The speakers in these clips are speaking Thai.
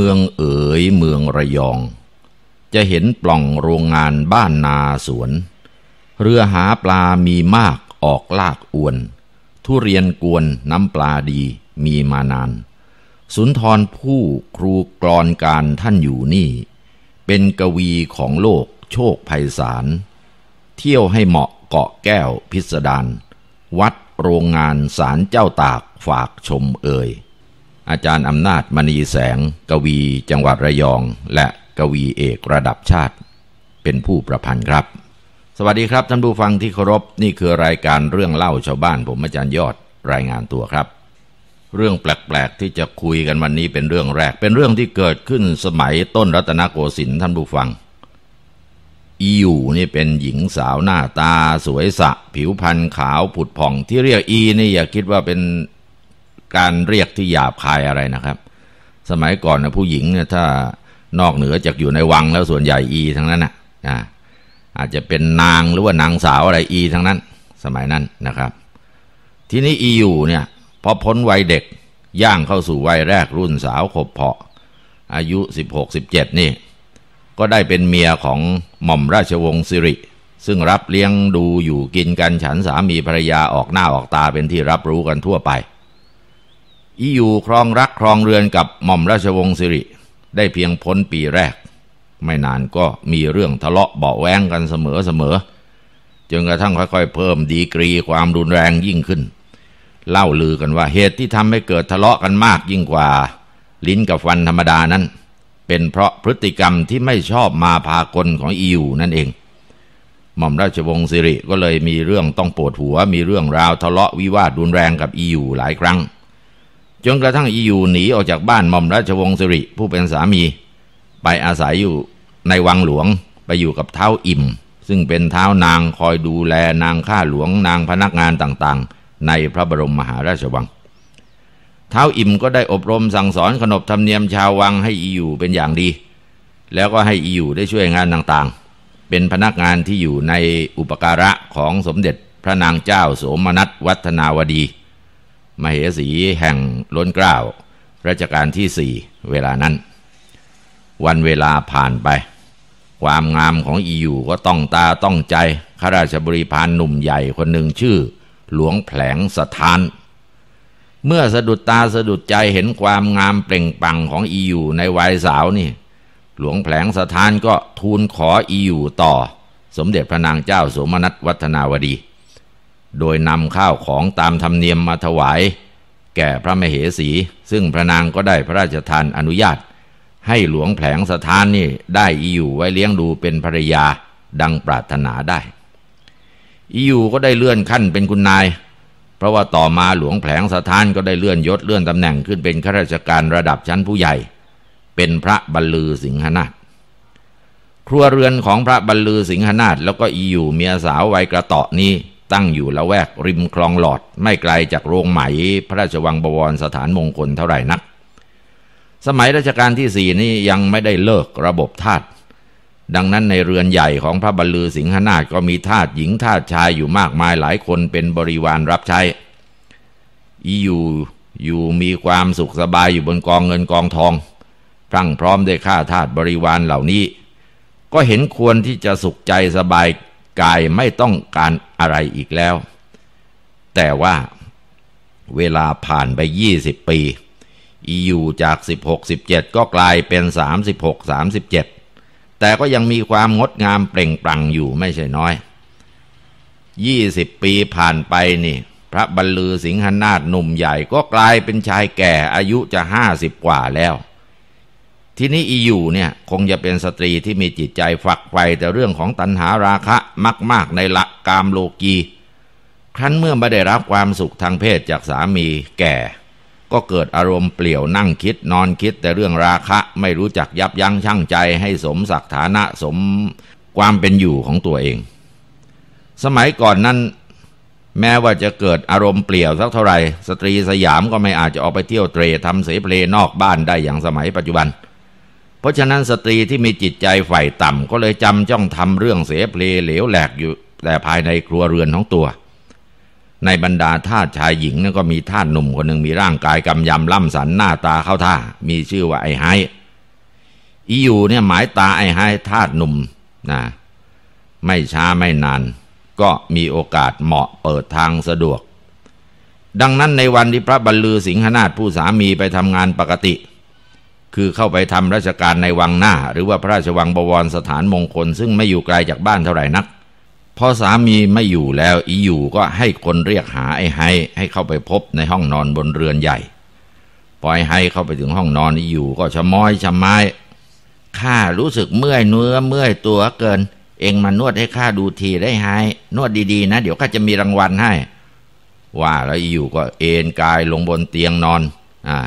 มืองเอ๋ยเมืองระยอง จะเห็นปล่องโรงงานบ้านนาสวน เรือหาปลามีมากออกลากอวน ทุเรียนกวนน้ำปลาดีมีมานาน สุนทรผู้ครูกรอนการท่านอยู่นี่ เป็นกวีของโลกโชคภัยสารเที่ยวให้เหมาะเกาะแก้วพิสดารวัดโรงงานสารเจ้าตากฝากชมเอ่ยอาจารย์อำนาจมณีแสง กวีจังหวัดระยอง และกวีเอกระดับชาติ เป็นผู้ประพันธ์ครับ สวัสดีครับท่านผู้ฟังที่เคารพนี่คือรายการเรื่องเล่าชาวบ้านผมอาจารย์ยอดรายงานตัวครับเรื่องแปลกๆที่จะคุยกันวันนี้เป็นเรื่องแรก เป็นเรื่องที่เกิดขึ้นสมัยต้นรัตนโกสินทร์ท่านผู้ฟัง อีอยู่นี่เป็นหญิงสาวหน้าตา สวยสะ ผิวพรรณขาวผุดผ่องที่เรียกอีนี่อย่าคิดว่าเป็นการเรียกที่หยาบคายอะไรนะครับ สมัยก่อนนะผู้หญิงเนี่ยถ้านอกเหนือจากอยู่ในวังแล้วส่วนใหญ่อีทั้งนั้นนะนะอาจจะเป็นนางหรือว่านางสาวอะไรอีทั้งนั้น สมัยนั้นนะครับ ทีนี้อีอยู่เนี่ยพอพ้นวัยเด็กย่างเข้าสู่วัยแรกรุ่นสาวขบเพาะ อายุ 16-17นี่ก็ได้เป็นเมียของหม่อมราชวงศ์สิริ ซึ่งรับเลี้ยงดูอยู่กินกันฉันสามีภรรยาออกหน้าออกตาเป็นที่รับรู้กันทั่วไปอีอยู่ครองรักครองเรือนกับหม่อมราชวงศ์สิริได้เพียงพ้นปีแรก ไม่นานก็มีเรื่องทะเลาะเบาแวงกันเสมอเสมอจนกระทั่งค่อย ๆ เพิ่มดีกรีความรุนแรงยิ่งขึ้น เล่าลือกันว่าเหตุที่ทำให้เกิดทะเลาะกันมากยิ่งกว่า ลิ้นกับฟันธรรมดานั้น เป็นเพราะพฤติกรรมที่ไม่ชอบมาพากลของอิวนั่นเอง หม่อมราชวงศ์สิริก็เลยมีเรื่องต้องปวดหัวมีเรื่องราวทะเลาะวิวาทรุนแรงกับอีอยูหลายครั้งจนกระทั่งอียูหนีออกจากบ้านหม่อมราชวงศ์สิริผู้เป็นสามี ไปอาศัยอยู่ในวังหลวงไปอยู่กับเท้าอิ่ม ซึ่งเป็นเท้านางคอยดูแลนางข้าหลวง นางพนักงานต่างๆ ในพระบรมมหาราชวังเท้าอิ่มก็ได้อบรมสั่งสอนขนบธรรมเนียมชาววังให้อียูเป็นอย่างดี แล้วก็ให้อียูได้ช่วยงานต่างๆ เป็นพนักงานที่อยู่ในอุปการะของสมเด็จพระนางเจ้าโสมนัสวัฒนาวดีมเหสีแห่งล้นเกล้าราชการที่สี่เวลานั้น วันเวลาผ่านไป ความงามของอีอยู่ก็ต้องตาต้องใจข้าราชบริพารหนุ่มใหญ่คนหนึ่งชื่อ หลวงแผลงสถาน เมื่อสะดุดตาสะดุดใจเห็นความงามเปล่งปังของอีอยู่ในวัยสาวนี่ หลวงแผลงสถานก็ทูลขออีอยู่ต่อ สมเด็จพระนางเจ้าสมนัตวัฒนาวดีโดยนำข้าวของตามธรรมเนียมมาถวาย แก่พระมเหสี ซึ่งพระนางก็ได้พระราชทานอนุญาต ให้หลวงแผลงสถานนี่ได้อีอยู่ไว้เลี้ยงดูเป็นภรรยาดังปรารถนาได้อีอยู่ก็ได้เลื่อนขั้นเป็นคุณนาย เพราะว่าต่อมาหลวงแผลงสถานก็ได้เลื่อนยศเลื่อนตำแหน่งขึ้นเป็นข้าราชการระดับชั้นผู้ใหญ่ เป็นพระบรรลือสิงหนาฏครัวเรือนของพระบรรลือสิงหนาฏแล้วก็อีอยู่เมียสาววัยกระเตาะนี้ตั้งอยู่ละแวกริมคลองหลอดไม่ไกลจากโรงไหมพระราชวังบวรสถานมงคลเท่าไหร่นัก สมัยรัชกาลที่สี่นี้ยังไม่ได้เลิกระบบทาตดังนั้นในเรือนใหญ่ของพระบรรลือสิงหนาถก็มีทาตหญิง ทาตชายอยู่มากมายหลายคนเป็นบริวารรับใช้อียู่ อยู่มีความสุขสบายอยู่บนกองเงินกองทองพรั่งพร้อมด้วยข้าทาตบริวารเหล่านี้ ก็เห็นควรที่จะสุขใจสบายกายไม่ต้องการอะไรอีกแล้ว แต่ว่าเวลาผ่านไปยี่สิบปีอีอยู่จากสิบหกสิบเจ็ดก็กลายเป็นสามสิบหกสามสิบเจ็ดแต่ก็ยังมีความงดงามเปล่งปลั่งอยู่ไม่ใช่น้อยยี่สิบปีผ่านไปนี่ พระบรรลือสิงหนาฏหนุ่มใหญ่ก็กลายเป็นชายแก่อายุจะห้าสิบกว่าแล้วทีนี้อีอยู่เนี่ยคงจะเป็นสตรีที่มีจิตใจฝักใฝ่แต่เรื่องของตัณหาราคะมากๆในหลักกามโลกีครั้นเมื่อไม่ได้รับความสุขทางเพศจากสามีแก่ ก็เกิดอารมณ์เปลี่ยวนั่งคิด นอนคิด แต่เรื่องราคะไม่รู้จักยับยั้งชั่งใจ ให้สมศักฐานะสมความเป็นอยู่ของตัวเอง สมัยก่อนนั้น แม้ว่าจะเกิดอารมณ์เปลี่ยวสักเท่าไหร่ สตรีสยามก็ไม่อาจจะออกไปเที่ยวเตรทำเสเพลนอกบ้านได้อย่างสมัยปัจจุบันเเพราะฉะนั้นสตรีที่มีจิตใจฝ่ายต่ำก็เลยจำจ้องทำเรื่องเสียเพลเหลวแหลกอยู่ แต่ภายในครัวเรือนของตัว ในบรรดาทาสชายหญิงนั้นก็มีทาสหนุ่มคนหนึ่งมีร่างกายกำยำล่ำสันหน้าตาเข้าท่า มีชื่อว่าไอ้ไฮอีอยู่เนี่ยหมายตาไอ้ไฮทาสหนุ่มนะไม่ช้าไม่นาน ก็มีโอกาสเหมาะเปิดทางสะดวก ดังนั้นในวันที่พระบรรลือสิงหนาถผู้สามีไปทำงานปกติคือเข้าไปทำราชการในวังหน้า หรือว่าพระราชวังบวรสถานมงคล ซึ่งไม่อยู่ไกลจากบ้านเท่าไหร่นัก พอสามีไม่อยู่แล้วอีอยู่ก็ให้คนเรียกหาไอ้ไฮให้เข้าไปพบในห้องนอนบนเรือนใหญ่พอไอ้ไฮเข้าไปถึงห้องนอนอีอยู่ ก็ชะม้อยชะไม้ข้ารู้สึกเมื่อยเนื้อเมื่อยตัวเกิน เองมานวดให้ข้าดูทีได้ไฮนวดดีๆนะ เดี๋ยวข้าจะมีรางวัลให้ ว่าแล้วอีอยู่ก็เอนกายลงบนเตียงนอนอ่า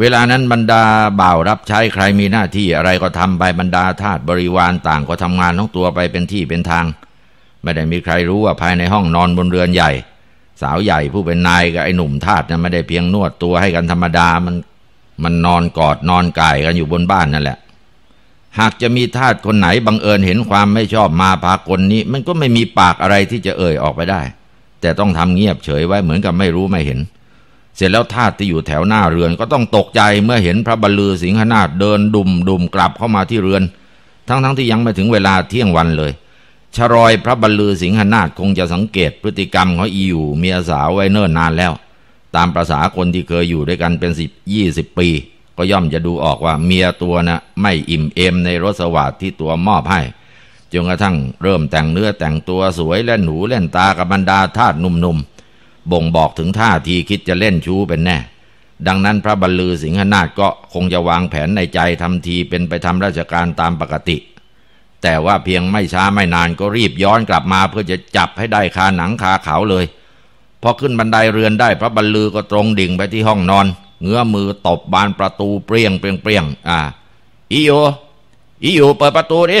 เวลานั้นบรรดาบ่าวรับใช้ใครมีหน้าที่อะไรก็ทำไปบรรดา ทาสบริวารต่างก็ทำงานของตัวไปเป็นที่เป็นทาง ไม่ได้มีใครรู้ว่าภายในห้องนอนบนเรือนใหญ่ สาวใหญ่ผู้เป็นนายกับไอ้หนุ่มทาสนั้นไม่ได้เพียงนวดตัวให้กันธรรมดามัน มันนอนกอดนอนกายกันอยู่บนบ้านนั่นแหละ หากจะมีทาสคนไหนบังเอิญเห็นความไม่ชอบมาพากลนี้ มันก็ไม่มีปากอะไรที่จะเอ่ยออกไปได้ แต่ต้องทำเงียบเฉยไว้เหมือนกับไม่รู้ไม่เห็นเสร็จแล้วทาสที่อยู่แถวหน้าเรือนก็ต้องตกใจเมื่อเห็นพระบรรลือสิงหนาฏเดินดุมดุมกลับเข้ามาที่เรือน ทั้งทั้งที่ยังไม่ถึงเวลาเที่ยงวันเลยชรอยพระบรรลือสิงหนาฏคงจะสังเกตพฤติกรรมของอีอยู่เมียสาวไว้เนิ่นนานแล้ว ตามประษาคนที่เคยอยู่ด้วยกันเป็นสิบยี่สิบปี ก็ย่อมจะดูออกว่าเมียตัวนะ่ะไม่อิ่มเอมในรสวาสที่ตัวมอบให้จนกระทั่งเริ่มแต่งเนื้อแต่งตัวสวยเล่นหูเล่นตากับบรรดาทาสหนุ่มๆบ่งบอกถึงท่าทีคิดจะเล่นชู้เป็นแน่ดังนั้นพระบรรลือสิงหนาถก็คงจะวางแผนในใจทำทีเป็นไปทำราชการตามปกติ แต่ว่าเพียงไม่ช้าไม่นานก็รีบย้อนกลับมาเพื่อจะจับให้ได้คาหนังคาเขาเลยพอขึ้นบันไดเรือนได้ พระบรรลือก็ตรงดิ่งไปที่ห้องนอนเงื้อมือตบบานประตูเปรียงเปรียงเปรียงอ่าอีโยอีโยเปิดประตูดิ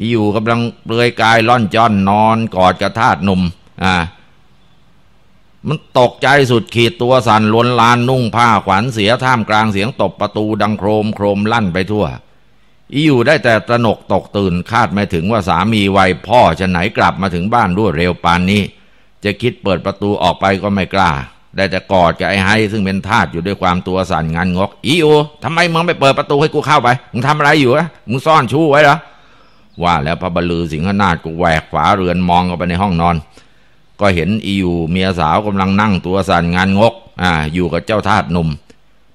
อีโยกำลังเปลือยกายล่อนจ้อนนอนกอดกระทาดหนุ่มอ่ามันตกใจสุดขีด ตัวสั่นลวนลานนุ่งผ้าขวัญเสียท่ามกลางเสียงตบประตูดังโครมโครมลั่นไปทั่ว อีอยู่ได้แต่ตระหนกตกตื่นคาดไม่ถึงว่าสามีวัยพ่อจะไหนกลับมาถึงบ้านรวดเร็วปานนี้ จะคิดเปิดประตูออกไปก็ไม่กล้า ได้แต่กอดกับไอ้ห้ซึ่งเป็นทาสอยู่ด้วยความตัวสั่นงันงก อีโอทำไมมึงไม่เปิดประตูให้กูเข้าไป มึงทำอะไรอยู่อะมึงซ่อนชู้ไว้เหรอว่าแล้วพระบรลือสิงหนาฏกูแหวกฝาเรือนมองเข้าไปในห้องนอนก็เห็นอีอยู่เมียสาวกำลังนั่งตัวสั่นงานงกอ่าอยู่กับเจ้าทาสหนุ่ม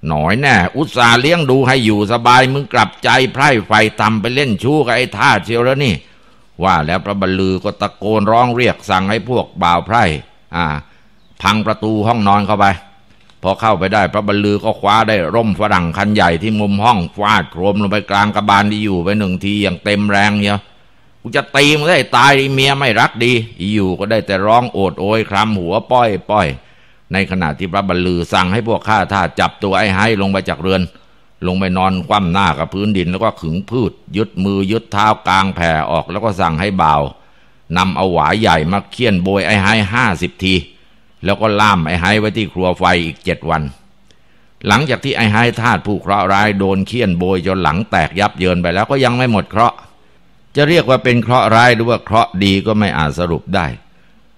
หน่อยแน่อุตส่าห์เลี้ยงดูให้อยู่สบายมึงกลับใจไพร่ไฟทำไปเล่นชู้กับไอ้ทาสเชียวแล้วนี่ ว่าแล้วพระบรรลือก็ตะโกนร้องเรียกสั่งให้พวกบ่าวไพร่อ่าพังประตูห้องนอนเข้าไป พอเข้าไปได้พระบรรลือก็คว้าได้ร่มฝรั่งคันใหญ่ที่มุมห้องฟาดโครมลงไปกลางกระบาลที่อยู่ไปหนึ่งทีอย่างเต็มแรงเนี่ยูจะตีมึงได้ตายเมียไม่รักดี อยู่ก็ได้แต่ร้องโอดโอยคลำหัว ป้อยป้อย ในขณะที่พระบรรลือสั่งให้พวกข้าทาสจับตัวไอ้ไห้ลงไปจากเรือน ลงไปนอนคว่ำหน้ากับพื้นดินแล้วก็ขึงพืชยึดมือยึดเท้ากลางแผ่ออกแล้วก็สั่งให้เบานำเอาหวายใหญ่มาเคี่ยนโบยไอ้ไห้ห้าสิบที แล้วก็ล่ามไอ้ไห้ไว้ที่ครัวไฟอีกเจ็ดวัน หลังจากที่ไอ้ไห้ทาสผู้เคราะห์ร้ายโดนเคี่ยนโบยจนหลังแตกยับเยินไปแล้วก็ยังไม่หมดเคราะห์จะเรียกว่าเป็นเคราะห์ร้ายหรือว่าเคราะห์ดีก็ไม่อาจสรุปได้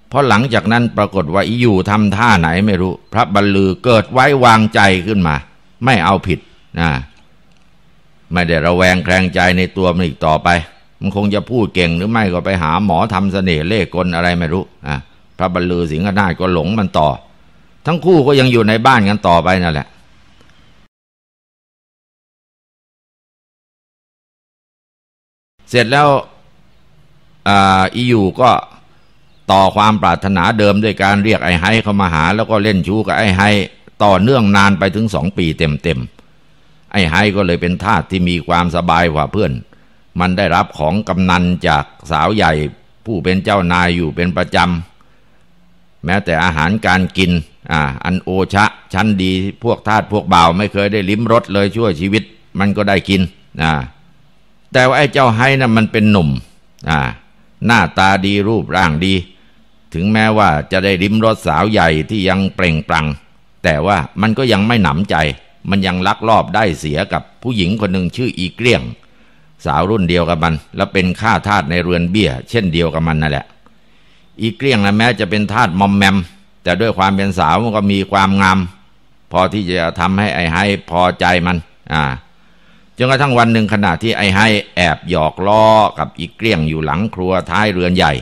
เพราะหลังจากนั้นปรากฏว่าอยู่ทำท่าไหนไม่รู้ พระบรรลือเกิดไว้วางใจขึ้นมาไม่เอาผิดนะไม่ได้ระแวงแคลงใจในตัวมันอีกต่อไปมันคงจะพูดเก่งหรือไม่ก็ไปหาหมอทำเสน่ห์เล่กล อะไรไม่รู้อ่ะพระบรรลือสิงห์ก็นา้ก็หลงมันต่อ ทั้งคู่ก็ยังอยู่ในบ้านกันต่อไปนั่นแหละเสร็จแล้วอียูก็ต่อความปรารถนาเดิมด้วยการเรียกไอ้ไฮเข้ามาหาแล้วก็เล่นชู้กับไอ้ไฮต่อเนื่องนานไปถึงสองปีเต็มๆไอ้ไฮก็เลยเป็นทาสที่มีความสบายกว่าเพื่อน มันได้รับของกำนันจากสาวใหญ่ผู้เป็นเจ้านายอยู่เป็นประจำแม้แต่อาหารการกินอ่าอันโอชะชั้นดีพวกทาสพวกบ่าวไม่เคยได้ลิ้มรสเลยชั่วชีวิตมันก็ได้กินอ่าแต่ว่าไอ้เจ้าไฮนะ่ะมันเป็นหนุ่มอ่าหน้าตาดีรูปร่างดี ถึงแม้ว่าจะได้ริมรถสาวใหญ่ที่ยังเปล่งปลัง แต่ว่ามันก็ยังไม่หนำใจ มันยังลักลอบได้เสียกับผู้หญิงคนหนึ่งชื่ออีเกลี้ยง สาวรุ่นเดียวกับมัน และเป็นข้าทาสในเรือนเบี้ย เช่นเดียวกับมันนั่นแหละ อีเกลี้ยงนะแม้จะเป็นทาสมอมแมม แต่ด้วยความเป็นสาวมันก็มีความงาม พอที่จะทำให้ไอ้ไฮพอใจมัน อ่าจนกระทั่งวันหนึ่งขณะที่ไอ้ให้แอบหยอกล้อกับอีกเกลี้ยงอยู่หลังครัวท้ายเรือนใหญ่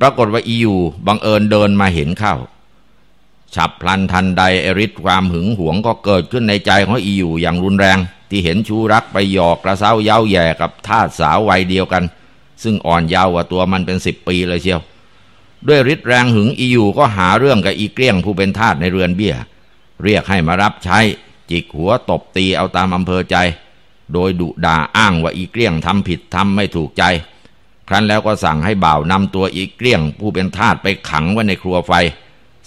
ปรากฏว่าอีอยู่บังเอิญเดินมาเห็นเข้า ฉับพลันทันใดเอริสความหึงหวงก็เกิดขึ้นในใจของอีอยู่อย่างรุนแรงที่เห็นชูรักไปหยอกกระเซ้าเย้าแย่กับทาสสาววัยเดียวกัน ซึ่งอ่อนเยาว์กว่าตัวมันเป็นสิบปีเลยเชียว ด้วยฤทธิ์แรงหึงอีอยู่ก็หาเรื่องกับอีเกลี้ยงผู้เป็นทาสในเรือนเบี้ย เรียกให้มารับใช้ จิกหัวตบตีเอาตามอำเภอใจโดยดุด่าอ้างว่าอีเกลี้ยงทำผิดทำไม่ถูกใจ ครั้นแล้วก็สั่งให้บ่าวนำตัวอีเกลี้ยง ผู้เป็นทาสไปขังไว้ในครัวไฟ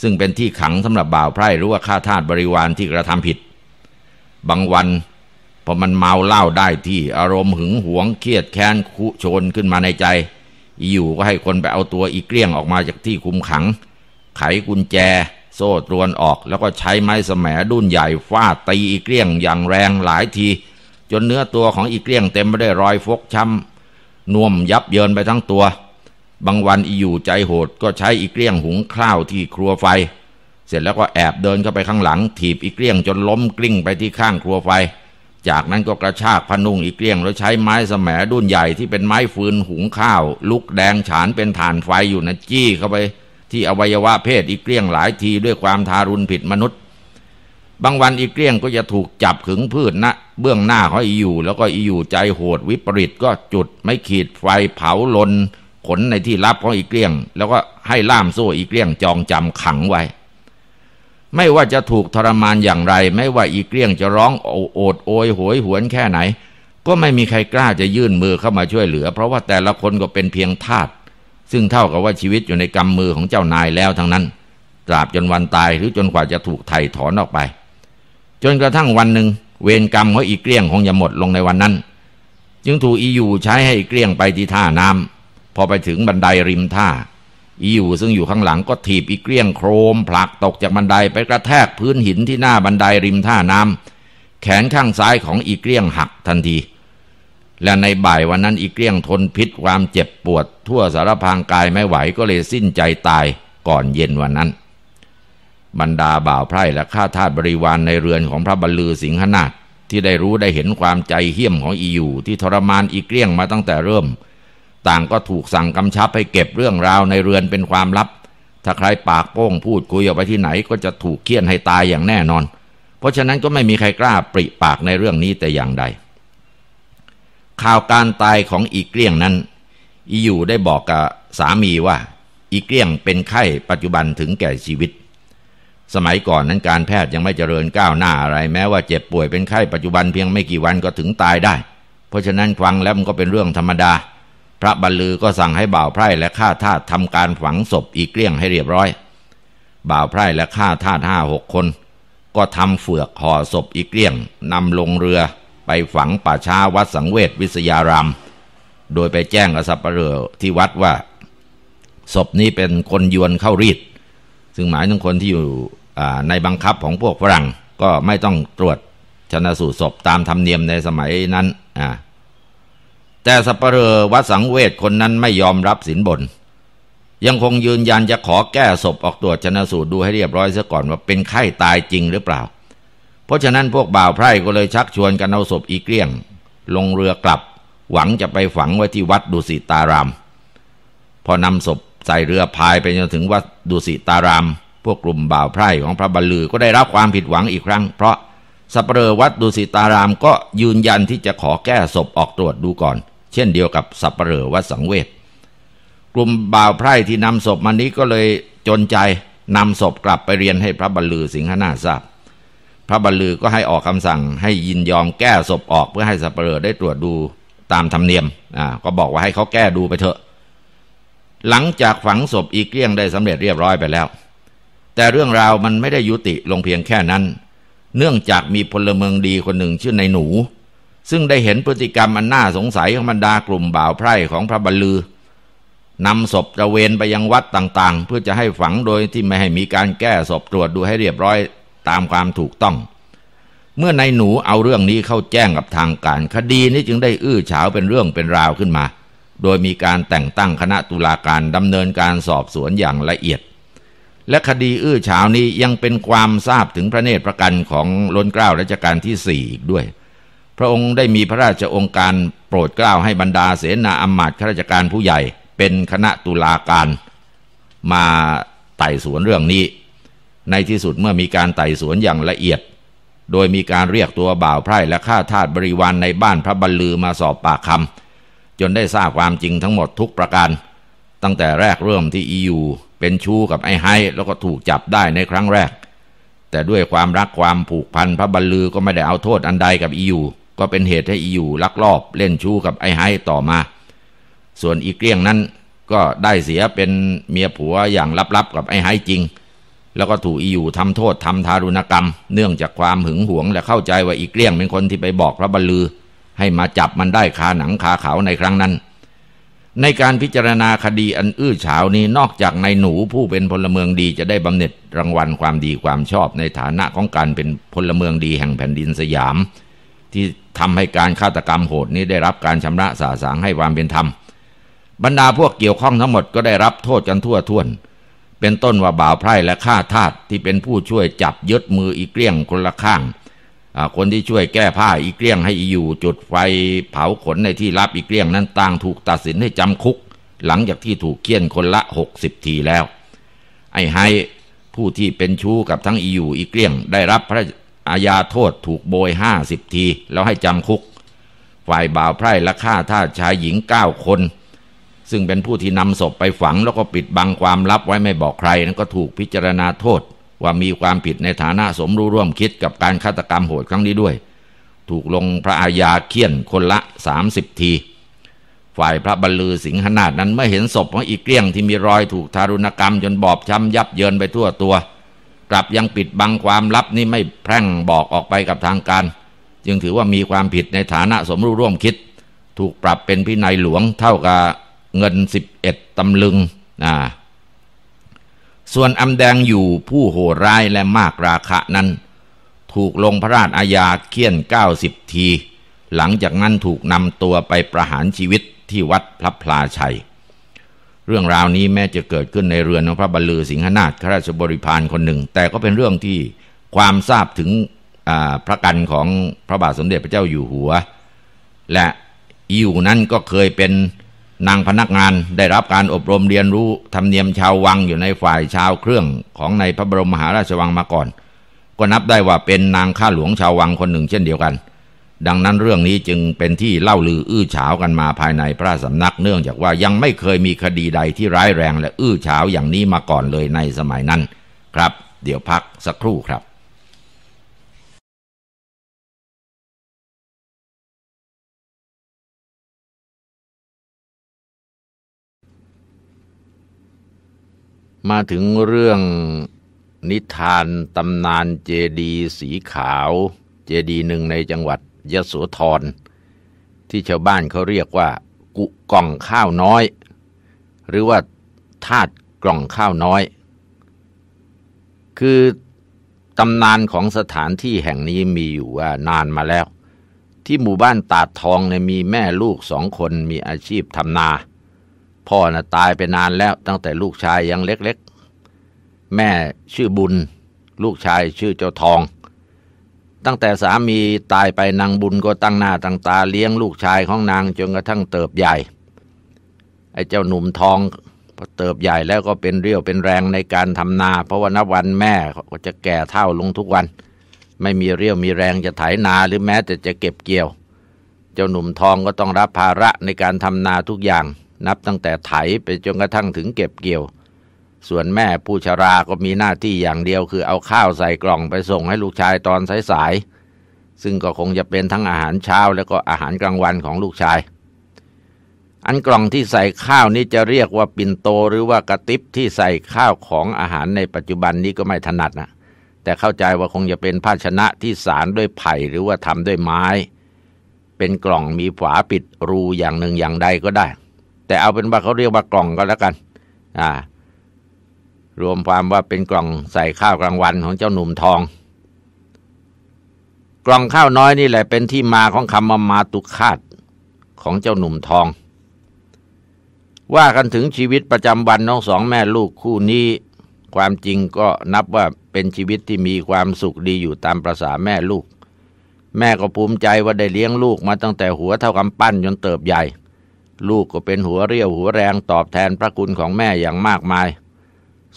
ซึ่งเป็นที่ขังสำหรับบ่าวไพร่หรือว่าข้าทาสบริวารที่กระทำผิด บางวันพอมันเมาเหล้าได้ที่อารมณ์หึงหวงเครียดแค้นคุโชนขึ้นมาในใจอยู่ก็ให้คนไปเอาตัวอีเกลี้ยงออกมาจากที่คุมขัง ไขกุญแจ โซ่ตรวนออก แล้วก็ใช้ไม้แสมดุ้นใหญ่ฟาดตีอีเกลี้ยงอย่างแรงหลายทีจนเนื้อตัวของอีเกลี้ยงเต็มไปด้วยรอยฟกช้ำน่วมยับเยินไปทั้งตัว บางวันอีอยู่ใจโหดก็ใช้อีเกลี้ยงหุงข้าวที่ครัวไฟ เสร็จแล้วก็แอบเดินเข้าไปข้างหลัง ถีบอีเกลี้ยงจนล้มกลิ้งไปที่ข้างครัวไฟ จากนั้นก็กระชากพนุ่งอีเกลี้ยงแล้วใช้ไม้สมดุนใหญ่ที่เป็นไม้ฟืนหุงข้าว ลุกแดงฉานเป็นฐานไฟอยู่นะจี้เข้าไป ที่อวัยวะเพศอีเกลี้ยงหลายทีด้วยความทารุณผิดมนุษย์บางวันอีเกลี้ยงก็จะถูกจับขึงพืชนะเบื้องหน้าขาอีอยู่แล้วก็อีอยู่ใจโหดวิปริตก็จุดไม่ขีดไฟเผาลนขนในที่ลับของอีเกลี้ยง แล้วก็ให้ล่ามโซ่อีเกลี้ยงจองจำขังไว้ ไม่ว่าจะถูกทรมานอย่างไร ไม่ว่าอีเกลี้ยงจะร้องโอดโอยโหยหวนแค่ไหน ก็ไม่มีใครกล้าจะยื่นมือเข้ามาช่วยเหลือ เพราะว่าแต่ละคนก็เป็นเพียงทาสซึ่งเท่ากับว่าชีวิตอยู่ในกำมือของเจ้านายแล้วทั้งนั้นตราบจนวันตายหรือจนกว่าจะถูกไถ่ถอนออกไปจนกระทั่งวันหนึ่งเวรกรรมของอีเกลี้ยงคงจะหมดลงในวันนั้น จึงถูกอีอยู่ใช้ให้เกลี้ยงไปที่ท่าน้ำ พอไปถึงบันไดริมท่าอีอยู่ซึ่งอยู่ข้างหลังก็ถีบอีเกลี้ยงโครม ผลักตกจากบันไดไปกระแทกพื้นหินที่หน้าบันไดริมท่าน้ำ แขนข้างซ้ายของอีเกลี้ยงหักทันที และในบ่ายวันนั้นอีเกลี้ยงทนพิษความเจ็บปวด ทั่วสารพางกายไม่ไหวก็เลยสิ้นใจตายก่อนเย็นวันนั้นบรรดาบ่าวไพร่และ ข้าทาสบริวารในเรือนของพระบรรลือสิงหนาถที่ได้รู้ได้เห็นความใจเหี้ยมของอีอยู่ที่ทรมานอีเกลี้ยงมาตั้งแต่เริ่ม ต่างก็ถูกสั่งกำชับให้เก็บเรื่องราวในเรือนเป็นความลับ ถ้าใครปากโป้งพูดคุยออกไปที่ไหนก็จะถูกเคี่ยนให้ตายอย่างแน่นอน เพราะฉะนั้นก็ไม่มีใครกล้าปริปากในเรื่องนี้แต่อย่างใด ข่าวการตายของอีเกลี้ยงนั้น อีอยู่ได้บอกกับสามีว่า อีเกลี้ยงเป็นไข้ปัจจุบันถึงแก่ชีวิตสมัยก่อนนั้นการแพทย์ยังไม่เจริญก้าวหน้าอะไรแม้ว่าเจ็บป่วยเป็นไข้ปัจจุบันเพียงไม่กี่วันก็ถึงตายได้ เพราะฉะนั้นฟังแล้วมันก็เป็นเรื่องธรรมดา พระบรรลือก็สั่งให้บ่าวไพร่และข้าทาสทำการฝังศพอีกเกลี้ยงให้เรียบร้อย บ่าวไพร่และข้าทาสห้าหกคน ก็ทำเฟือกห่อศพอีกเกลี้ยงนำลงเรือไปฝังป่าช้าวัดสังเวชวิศยาราม โดยไปแจ้งกับสัปเหร่อที่วัดว่า ศพนี้เป็นคนยวนเข้ารีดซึ่งหมายถึงคนที่อยู่ในบังคับของพวกฝรั่ง ก็ไม่ต้องตรวจชนะสูตรศพตามธรรมเนียมในสมัยนั้น แต่สัปเหร่อวัดสังเวชคนนั้นไม่ยอมรับสินบนยังคงยืนยันจะขอแก้ศพออกตรวจชนะสูตรดูให้เรียบร้อยเสียก่อนว่าเป็นไข้ตายจริงหรือเปล่า เพราะฉะนั้นพวกบ่าวไพร่ก็เลยชักชวนกันเอาศพอีเกลี้ยง ลงเรือกลับ หวังจะไปฝังไว้ที่วัดดุสิตาราม พอนำศพใส่เรือพายไปจนถึงวัดดุสิตาราม พวกกลุ่มบ่าวไพร่ของพระบัลลือก็ได้รับความผิดหวังอีกครั้ง เพราะสัปเหร่อวัดดุสิตารามก็ยืนยันที่จะขอแก้ศพออกตรวจดูก่อน เช่นเดียวกับสัปเหร่อวัดสังเวชกลุ่มบ่าวไพร่ที่นำศพมานี้ก็เลยจนใจนำศพกลับไปเรียนให้พระบัลลือสิงหนาทราบพระบัลลือก็ให้ออกคำสั่งให้ยินยอมแก้ศพออกเพื่อให้สัปเหร่อได้ตรวจดูตามธรรมเนียมอ่าก็บอกว่าให้เขาแก้ดูไปเถอะหลังจากฝังศพอีเกลี้ยงได้สำเร็จเรียบร้อยไปแล้ว แต่เรื่องราวมันไม่ได้ยุติลงเพียงแค่นั้น เนื่องจากมีพลเมืองดีคนหนึ่งชื่อในหนู ซึ่งได้เห็นพฤติกรรมอันน่าสงสัยของบรรดากลุ่มบ่าวไพร่ของพระบัลลือนำศพตระเวนไปยังวัดต่างๆ เพื่อจะให้ฝังโดยที่ไม่ให้มีการแก้ศพตรวจดูให้เรียบร้อยตามความถูกต้อง เมื่อในหนูเอาเรื่องนี้เข้าแจ้งกับทางการ คดีนี้จึงได้อื้อฉาวเป็นเรื่องเป็นราวขึ้นมาโดยมีการแต่งตั้งคณะตุลาการดำเนินการสอบสวนอย่างละเอียด และคดีอื้อฉาวนี้ยังเป็นความทราบถึงพระเนตรประกันของล้นเกล้ารัชกาลที่สี่ด้วย พระองค์ได้มีพระราชองค์การโปรดเกล้าให้บรรดาเสนาอำมาตย์ข้าราชการผู้ใหญ่ เป็นคณะตุลาการ มาไต่สวนเรื่องนี้ ในที่สุดเมื่อมีการไต่สวนอย่างละเอียด โดยมีการเรียกตัวบ่าวไพร่และข้าทาสบริวารในบ้านพระบรรลือมาสอบปากคำจนได้ทราบความจริงทั้งหมดทุกประการ ตั้งแต่แรกเริ่มที่อียูเป็นชู้กับไอ้ไฮแล้วก็ถูกจับได้ในครั้งแรก แต่ด้วยความรักความผูกพันพระบรรลือก็ไม่ได้เอาโทษอันใดกับอียูก็เป็นเหตุให้อียูลักลอบเล่นชู้กับไอ้ไฮต่อมา ส่วนอีเกลี้ยงนั้นก็ได้เสียเป็นเมียผัวอย่างลับๆกับไอ้ไฮจริง แล้วก็ถูกอียูทำโทษทำทารุณกรรม เนื่องจากความหึงหวงและเข้าใจว่าอีเกลี้ยงเป็นคนที่ไปบอกพระบรรลือให้มาจับมันได้คาหนังคาเขาในครั้งนั้น ในการพิจารณาคดีอันอื้อฉาวนี้นอกจากนายหนูผู้เป็นพลเมืองดีจะได้บำเหน็จรางวัลความดีความชอบ ในฐานะของการเป็นพลเมืองดีแห่งแผ่นดินสยาม ที่ทำให้การฆาตกรรมโหดนี้ได้รับการชำระสาสางให้ความเป็นธรรม บรรดาพวกเกี่ยวข้องทั้งหมดก็ได้รับโทษกันทั่วท่วน เป็นต้นว่าบ่าวไพร่และฆ่าทาสที่เป็นผู้ช่วยจับยึดมืออีกเกลี้ยงคนละข้างคนที่ช่วยแก้ผ้าอีเกลี้ยงให้อีอยู่จุดไฟเผาขนในที่ลับอีเกลี้ยงนั้นต่างถูกตัดสินให้จำคุก หลังจากที่ถูกเคี่ยนคนละหกสิบทีแล้ว ไอ้ไฮผู้ที่เป็นชู้กับทั้งอีอยู่อีเกลี้ยง ได้รับพระอาญาโทษถูกโบยห้าสิบที แล้วให้จำคุก ฝ่ายบ่าวไพร่และฆ่าท่าชายหญิงเก้าคน ซึ่งเป็นผู้ที่นำศพไปฝังแล้วก็ปิดบังความลับไว้ไม่บอกใครนั้นก็ถูกพิจารณาโทษว่ามีความผิดในฐานะสมรู้ร่วมคิดกับการฆาตกรรมโหดครั้งนี้ด้วย ถูกลงพระอาญาเคี่ยนคนละ 30 ที ฝ่ายพระบรรลือสิงหนาดนั้นเมื่อเห็นศพของอีกเกลี้ยงที่มีรอยถูกทารุณกรรมจนบอบช้ำยับเยินไปทั่วตัวกลับยังปิดบังความลับนี้ไม่แพร่งบอกออกไปกับทางการ จึงถือว่ามีความผิดในฐานะสมรู้ร่วมคิด ถูกปรับเป็นพินัยหลวงเท่ากับเงิน11ตำลึงอ่าส่วนอำแดงอยู่ผู้โหดร้ายและมากราคะนั้นถูกลงพระราชอาญาเคี่ยนเก้าสิบที หลังจากนั้นถูกนำตัวไปประหารชีวิตที่วัดพระพลาชัย เรื่องราวนี้แม้จะเกิดขึ้นในเรือนของพระบรรลือสิงหนาถข้าราชบริพารคนหนึ่ง แต่ก็เป็นเรื่องที่ความทราบถึงพระกันของพระบาทสมเด็จพระเจ้าอยู่หัว และอยู่นั้นก็เคยเป็นนางพนักงานได้รับการอบรมเรียนรู้ธรรมเนียมชาววังอยู่ในฝ่ายชาวเครื่องของในพระบรมมหาราชวังมาก่อนก็นับได้ว่าเป็นนางข้าหลวงชาววังคนหนึ่งเช่นเดียวกัน ดังนั้นเรื่องนี้จึงเป็นที่เล่าลืออื้อฉาวกันมาภายในพระสำนักเนื่องจากว่ายังไม่เคยมีคดีใดที่ร้ายแรง และอื้อฉาวอย่างนี้มาก่อนเลยในสมัยนั้น ครับ เดี๋ยวพักสักครู่ครับมาถึงเรื่องนิทานตำนานเจดีสีขาว เจดีหนึ่งในจังหวัดยะโสธร ที่ชาวบ้านเขาเรียกว่า กุกล่องข้าวน้อย หรือว่าธาตุกล่องข้าวน้อย คือตำนานของสถานที่แห่งนี้มีอยู่ว่านานมาแล้ว ที่หมู่บ้านตาดทองเนี่ยมีแม่ลูกสองคนมีอาชีพทำนาพ่อนะ่ะตายไปนานแล้วตั้งแต่ลูกชายยังเล็กๆ แม่ชื่อบุญลูกชายชื่อเจ้าทอง ตั้งแต่สามีตายไปนางบุญก็ตั้งหน้า ตั้งตาเลี้ยงลูกชายของนาง จนกระทั่งเติบใหญ่ไอ้เจ้าหนุ่มทองพอเติบใหญ่แล้วก็เป็นเรี่ยวเป็นแรงในการทำนาเพราะว่านับวันแม่ก็จะแก่เท่าลงทุกวัน ไม่มีเรี่ยวมีแรงจะไถนาหรือแม้แต่จะเก็บเกี่ยว เจ้าหนุ่มทองก็ต้องรับภาระในการทำนาทุกอย่างนับตั้งแต่ไถไปจนกระทั่งถึงเก็บเกี่ยว ส่วนแม่ผู้ชราก็มีหน้าที่อย่างเดียวคือเอาข้าวใส่กล่องไปส่งให้ลูกชายตอนสายๆซึ่งก็คงจะเป็นทั้งอาหารเช้าแล้วก็อาหารกลางวันของลูกชาย อันกล่องที่ใส่ข้าวนี่จะเรียกว่าปินโตหรือว่ากระติบที่ใส่ข้าวของอาหารในปัจจุบันนี้ก็ไม่ถนัดนะแต่เข้าใจว่าคงจะเป็นภาชนะที่สารด้วยไผ่หรือว่าทำด้วยไม้ เป็นกล่องมีฝาปิดรูอย่างหนึ่งอย่างใดก็ได้แต่เอาเป็นว่าเขาเรียกว่ากล่องก็แล้วกัน อ่า รวมความว่าเป็นกล่องใส่ข้าวกลางวันของเจ้าหนุ่มทอง กล่องข้าวน้อยนี่แหละเป็นที่มาของคำมามาตุคาดของเจ้าหนุ่มทอง ว่ากันถึงชีวิตประจำวันน้องสองแม่ลูกคู่นี้ ความจริงก็นับว่าเป็นชีวิตที่มีความสุขดีอยู่ตามประษาแม่ลูก แม่ก็ภูมิใจว่าได้เลี้ยงลูก มาตั้งแต่หัวเท่ากำปั้นจนเติบใหญ่ลูกก็เป็นหัวเรียวหัวแรงตอบแทนพระคุณของแม่อย่างมากมาย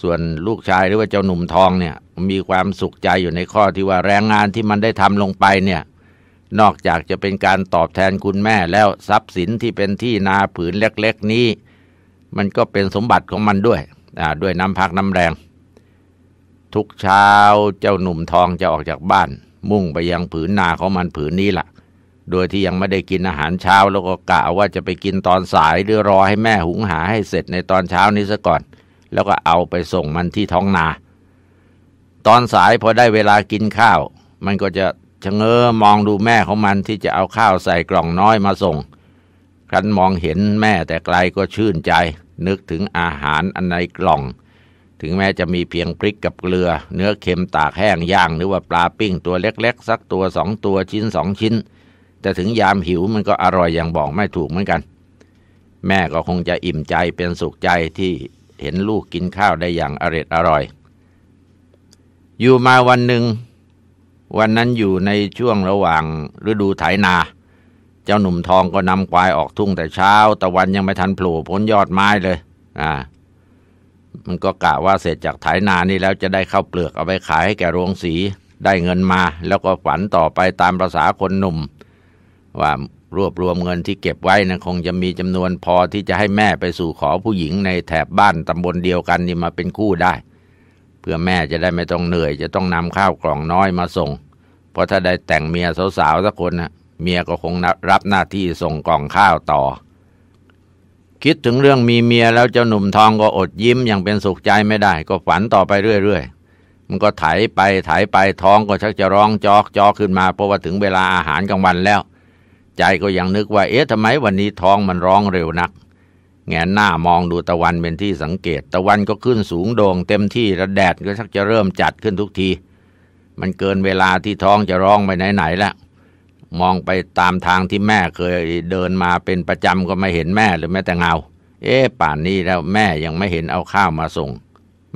ส่วนลูกชายหรือว่าเจ้าหนุ่มทองเนี่ยมีความสุขใจอยู่ในข้อที่ว่าแรงงานที่มันได้ทำลงไปเนี่ยนอกจากจะเป็นการตอบแทนคุณแม่แล้วทรัพย์สินที่เป็นที่นาผืนเล็กๆนี้ มันก็เป็นสมบัติของมันด้วยด้วยน้ำพักน้ำแรง ทุกเช้าเจ้าหนุ่มทองจะออกจากบ้าน มุ่งไปยังผืนนาของมันผืนนี้ละ่ะโดยที่ยังไม่ได้กินอาหารเช้าแล้วก็กะว่าจะไปกินตอนสาย หรือรอให้แม่หุงหาให้เสร็จในตอนเช้านี้ซะก่อน แล้วก็เอาไปส่งมันที่ท้องนา ตอนสายพอได้เวลากินข้าว มันก็จะชะเง้อมองดูแม่ของมันที่จะเอาข้าวใส่กล่องน้อยมาส่งครั้นมองเห็นแม่แต่ไกลก็ชื่นใจ นึกถึงอาหารอันในกล่อง ถึงแม้จะมีเพียงพริกกับเกลือ เนื้อเค็มตากแห้งย่าง หรือว่าปลาปิ้งตัวเล็กๆสักตัวสองตัวชิ้นสองชิ้นนแต่ถึงยามหิวมันก็อร่อยอย่างบอกไม่ถูกเหมือนกัน แม่ก็คงจะอิ่มใจเป็นสุขใจที่เห็นลูกกินข้าวได้อย่างอรอดอร่อย อยู่มาวันหนึ่งวันนั้นอยู่ในช่วงระหว่างฤดูไถนา เจ้าหนุ่มทองก็นำควายออกทุ่งแต่เช้าตะวันยังไม่ทันโผล่พ้นยอดไม้เลย อ่า มันก็กะว่าเสร็จจากไถนานี่แล้วจะได้เข้าเปลือกเอาไปขายให้แก่โรงสีได้เงินมา แล้วก็ฝันต่อไปตามภาษาคนหนุ่มว่ารวบรวมเงินที่เก็บไว้นะคงจะมีจำนวนพอที่จะให้แม่ไปสู่ขอผู้หญิงในแถบบ้านตำบลเดียวกันนี่มาเป็นคู่ได้ เพื่อแม่จะได้ไม่ต้องเหนื่อย จะต้องนำข้าวกล่องน้อยมาส่งเพราะถ้าได้แต่งเมียสาวๆสักคนนะเมียก็คงรับหน้าที่ส่งกล่องข้าวต่อ คิดถึงเรื่องมีเมียแล้วเจ้าหนุ่มทองก็อดยิ้มอย่างเป็นสุขใจไม่ได้ ก็ฝันต่อไปเรื่อยๆมันก็ไถไปไถไปท้องก็ชักจะร้องจอกจอกขึ้นมาเพราะว่าถึงเวลาอาหารกลางวันแล้วใจก็ยังนึกว่าเอ๊ะทำไมวันนี้ท้องมันร้องเร็วนัก แงนหน้ามองดูตะวันเป็นที่สังเกต ตะวันก็ขึ้นสูงโด่งเต็มที่ระแดดก็ชักจะเริ่มจัดขึ้นทุกที มันเกินเวลาที่ท้องจะร้องไปไหนไนแล้วมองไปตามทางที่แม่เคยเดินมาเป็นประจำก็ไม่เห็นแม่หรือแม้แต่เงา เอ๊ะป่านนี้แล้วแม่ยังไม่เห็นเอาข้าวมาส่ง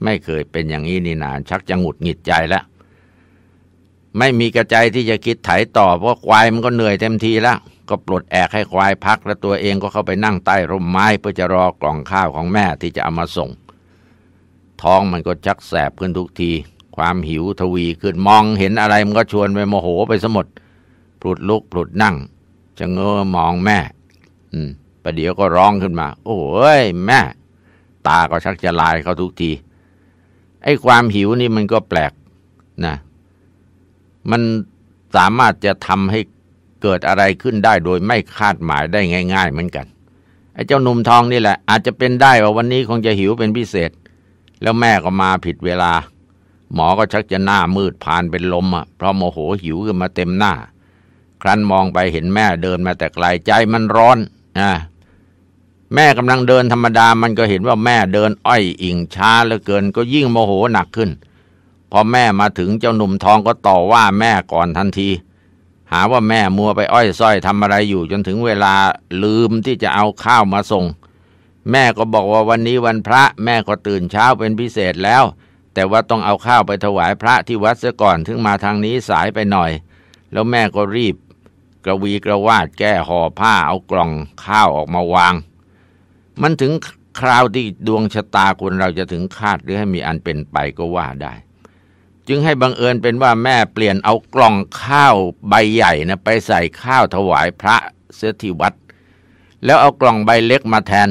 ไม่เคยเป็นอย่างนี้นี่นาน ชักจะหงุดหงิดใจแล้วไม่มีกระใจที่จะคิดไถต่อเพราะควายมันก็เหนื่อยเต็มทีแล้วก็ปลดแอกให้ควายพัก และตัวเองก็เข้าไปนั่งใต้ร่มไม้ เพื่อจะรอกล่องข้าวของแม่ที่จะเอามาส่ง ท้องมันก็ชักแสบขึ้นทุกที ความหิวทวีขึ้นมองเห็นอะไรมันก็ชวนไปโมโหไปสมด ปลุดลุกปลุดนั่งจะเงอมองแม่ อืมประเดี๋ยวก็ร้องขึ้นมา โอ้ยแม่ ตาก็ชักจะลายเขาทุกทีไอ้ความหิวนี่มันก็แปลกนะมันสามารถจะทำให้เกิดอะไรขึ้นได้ โดยไม่คาดหมายได้ง่ายๆเหมือนกันไอ้เจ้าหนุ่มทองนี่แหละ อาจจะเป็นได้ว่าวันนี้คงจะหิวเป็นพิเศษ แล้วแม่ก็มาผิดเวลา หมอก็ชักจะหน้ามืดผ่านเป็นลมอ่ะเพราะโมโหหิวขึ้นมาเต็มหน้า ครั้นมองไปเห็นแม่เดินมาแต่ไกลใจมันร้อนอ่แม่กำลังเดินธรรมดามันก็เห็นว่าแม่เดินอ้อยอิงช้าเหลือเกินก็ยิ่งโมโหหนักขึ้นพอแม่มาถึงเจ้าหนุ่มทองก็ต่อว่าแม่ก่อนทันที หาว่าแม่มัวไปอ้อยส้อยทำอะไรอยู่จนถึงเวลาลืมที่จะเอาข้าวมาส่ง แม่ก็บอกว่าวันนี้วันพระแม่ก็ตื่นเช้าเป็นพิเศษแล้ว แต่ว่าต้องเอาข้าวไปถวายพระที่วัดเสียก่อนถึงมาทางนี้สายไปหน่อย แล้วแม่ก็รีบกระวีกระวาดแก้ห่อผ้าเอากล่องข้าวออกมาวาง มันถึงคราวที่ดวงชะตาคนเราจะถึงคาดหรือให้มีอันเป็นไปก็ว่าได้จึงให้บังเอิญเป็นว่าแม่เปลี่ยนเอากล่องข้าวใบใหญ่นะไปใส่ข้าวถวายพระเสื้อที่วัดแล้วเอากล่องใบเล็กมาแทน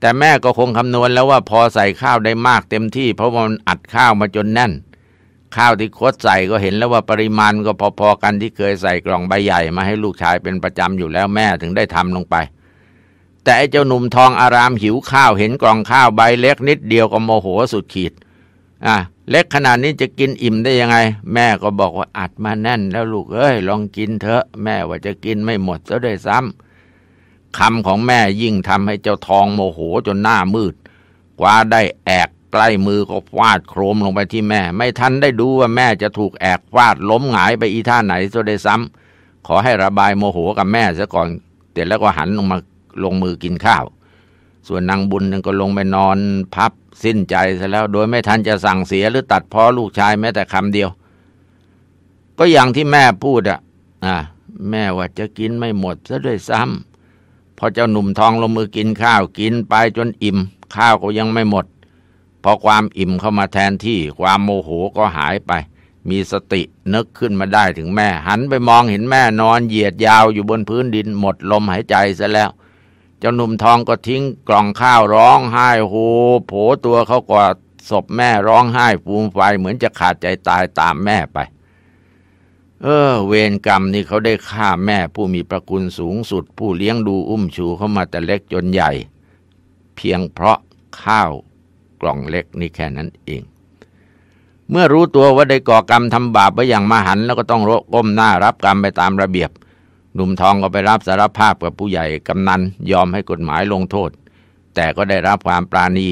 แต่แม่ก็คงคำนวณแล้วว่าพอใส่ข้าวได้มากเต็มที่เพราะมันอัดข้าวมาจนแน่น ข้าวที่โคตรใส่ก็เห็นแล้วว่าปริมาณก็พอๆกันที่เคยใส่กล่องใบใหญ่มาให้ลูกชายเป็นประจำอยู่แล้วแม่ถึงได้ทำลงไป แต่ไอ้เจ้าหนุ่มทองอารามหิวข้าวเห็นกล่องข้าวใบเล็กนิด เดียวก็โมโหสุดขีดอ่ะเล็กขนาดนี้จะกินอิ่มได้ยังไง แม่ก็บอกว่าอัดมาแน่นแล้วลูกเอ้ยลองกินเถอะ แม่ว่าจะกินไม่หมดซะด้วยซ้ำ คำของแม่ยิ่งทำให้เจ้าทองโมโหจนหน้ามืดกว่าได้แอกใกล้มือก็ฟาดโครมลงไปที่แม่ ไม่ทันได้ดูว่าแม่จะถูกแอกฟาดล้มหงายไปอีท่าไหนซะด้วยซ้ำ ขอให้ระบายโมโหกับแม่ซะก่อนเสร็จแล้วก็หันลงมาลงมือกินข้าวส่วนนางบุญนึงก็ลงไปนอนพับสิ้นใจซะแล้ว โดยไม่ทันจะสั่งเสียหรือตัดพ่อลูกชายแม้แต่คำเดียว ก็อย่างที่แม่พูดอ่ะอ่าแม่ว่าจะกินไม่หมดซะด้วยซ้ำพอเจ้าหนุ่มทองลงมือกินข้าวกินไปจนอิ่ม ข้าวก็ยังไม่หมดพอความอิ่มเข้ามาแทนที่ความโมโหก็หายไป มีสตินึกขึ้นมาได้ถึงแม่หันไปมองเห็นแม่นอนเหยียดยาวอยู่บนพื้นดินหมดลมหายใจซะแล้วเจ้าหนุ่มทองก็ทิ้งกล่องข้าว ร้องไห้โหโผตัวเขากอดศพแม่ร้องไห้ฟูมไฟเหมือนจะขาดใจตายตามแม่ไป เออ เวรกรรมนี่เขาได้ฆ่าแม่ ผู้มีพระคุณสูงสุด ผู้เลี้ยงดูอุ้มชูเขามาแต่เล็กจนใหญ่ เพียงเพราะข้าวกล่องเล็กนี่แค่นั้นเอง เมื่อรู้ตัวว่าได้ก่อกรรมทำบาปไว้อย่างมหันแล้วก็ต้องรก้มหน้ารับกรรมไปตามระเบียบหนุ่มทองก็ไปรับสารภาพกับผู้ใหญ่กำนันยอมให้กฎหมายลงโทษ แต่ก็ได้รับความปราณี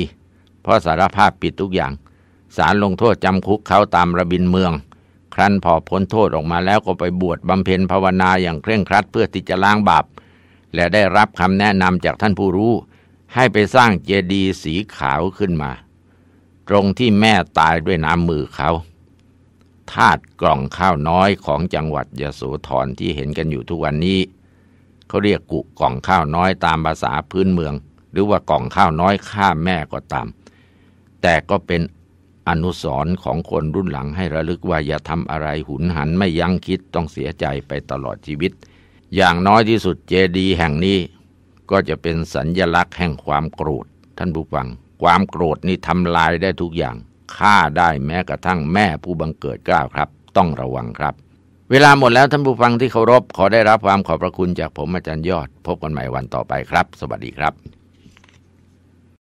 เพราะสารภาพผิดทุกอย่างศาลลงโทษจำคุกเขาตามระบินเมือง ครั้นพอพ้นโทษออกมาแล้วก็ไปบวชบำเพ็ญภาวนาอย่างเคร่งครัด เพื่อติจะล้างบาปและได้รับคำแนะนำจากท่านผู้รู้ ให้ไปสร้างเจดีย์สีขาวขึ้นมา ตรงที่แม่ตายด้วยน้ำมือเขาธาตุกล่องข้าวน้อยของจังหวัดยโสธรที่เห็นกันอยู่ทุกวันนี้ เขาเรียกกุกล่องข้าวน้อยตามภาษาพื้นเมืองหรือว่ากล่องข้าวน้อยข้าแม่ก็ตาม แต่ก็เป็นอนุสรณ์ของคนรุ่นหลังให้ระลึกว่าอย่าทำอะไรหุนหันไม่ยั้งคิดต้องเสียใจไปตลอดชีวิต อย่างน้อยที่สุดเจดีแห่งนี้ ก็จะเป็นสัญญลักษณ์แห่งความโกรธท่านผู้ฟัง ความโกรธนี่ทำลายได้ทุกอย่างฆ่าได้แม้กระทั่งแม่ผู้บังเกิดกล้าวครับ ต้องระวังครับ เวลาหมดแล้วท่านผู้ฟังที่เคารพขอได้รับความขอบพระคุณจากผมอาจารย์ยอด พบกันใหม่วันต่อไปครับ สวัสดีครับ